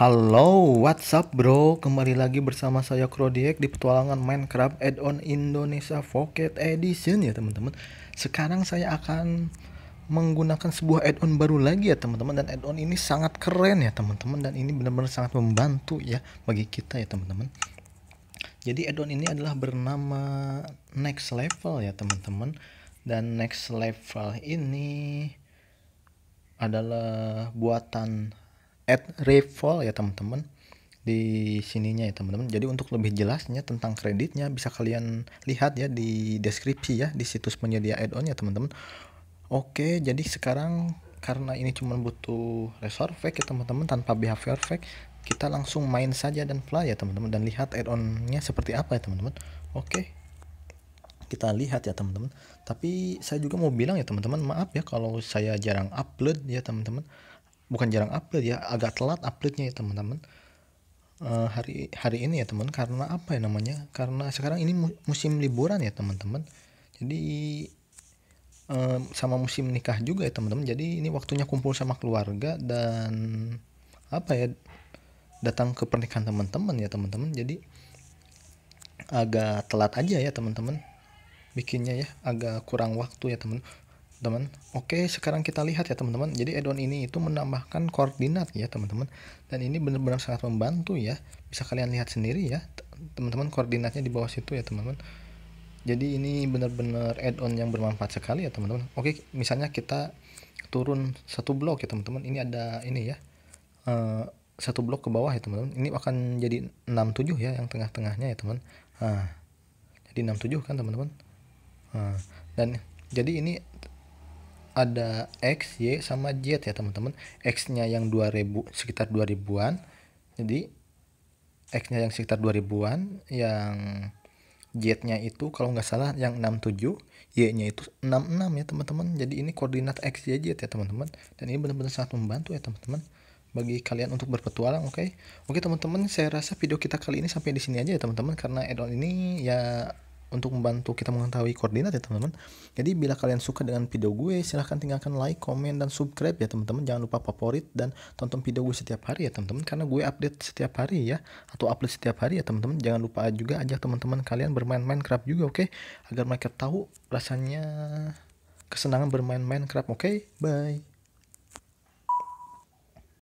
Halo, what's up bro? Kembali lagi bersama saya Krodiek di petualangan Minecraft Add-on Indonesia Pocket Edition ya teman-teman. Sekarang saya akan menggunakan sebuah add-on baru lagi ya teman-teman dan add-on ini sangat keren ya teman-teman dan ini benar-benar sangat membantu ya bagi kita ya teman-teman. Jadi add-on ini adalah bernama Next Level ya teman-teman dan Next Level ini adalah buatan at Revol ya teman-teman di sininya ya teman-teman. Jadi untuk lebih jelasnya tentang kreditnya bisa kalian lihat ya di deskripsi ya di situs penyedia add-on ya teman-teman. Oke, jadi sekarang karena ini cuma butuh resort fake ya teman-teman tanpa behavior fake kita langsung main saja dan fly ya teman-teman dan lihat add-onnya seperti apa ya teman-teman. Oke. Kita lihat ya teman-teman. Tapi saya juga mau bilang ya teman-teman, maaf ya kalau saya jarang upload ya teman-teman bukan jarang upload ya agak telat uploadnya ya teman-teman uh, hari hari ini ya teman karena apa ya namanya karena sekarang ini musim liburan ya teman-teman jadi uh, sama musim nikah juga ya teman-teman jadi ini waktunya kumpul sama keluarga dan apa ya datang ke pernikahan teman-teman ya teman-teman jadi agak telat aja ya teman-teman bikinnya ya agak kurang waktu ya teman teman-teman. Oke, sekarang kita lihat ya teman-teman. Jadi add-on ini itu menambahkan koordinat ya teman-teman. Dan ini benar-benar sangat membantu ya. Bisa kalian lihat sendiri ya teman-teman koordinatnya di bawah situ ya teman-teman. Jadi ini benar-benar add-on yang bermanfaat sekali ya teman-teman. Oke, misalnya kita turun satu blok ya teman-teman. Ini ada ini ya. Uh, satu blok ke bawah ya teman-teman. Ini akan jadi 67 ya yang tengah-tengahnya ya teman. Nah, jadi 67 kan teman-teman. Nah, dan jadi ini ada X, Y sama Z ya teman-teman. X-nya yang 2000 sekitar 2000-an. Jadi X-nya yang sekitar 2000-an, yang Z-nya itu kalau nggak salah yang 67, Y-nya itu 66 ya teman-teman. Jadi ini koordinat X, Y, Z ya teman-teman. Dan ini benar-benar sangat membantu ya teman-teman bagi kalian untuk berpetualang, oke? Okay? Oke okay, teman-teman, saya rasa video kita kali ini sampai di sini aja ya teman-teman karena add ini ya untuk membantu kita mengetahui koordinat ya teman-teman. Jadi bila kalian suka dengan video gue, silahkan tinggalkan like, komen, dan subscribe ya teman-teman. Jangan lupa favorit dan tonton video gue setiap hari ya teman-teman. Karena gue update setiap hari ya, atau upload setiap hari ya teman-teman. Jangan lupa juga ajak teman-teman kalian bermain Minecraft juga oke. Okay? Agar mereka tahu rasanya kesenangan bermain Minecraft oke. Okay? Bye.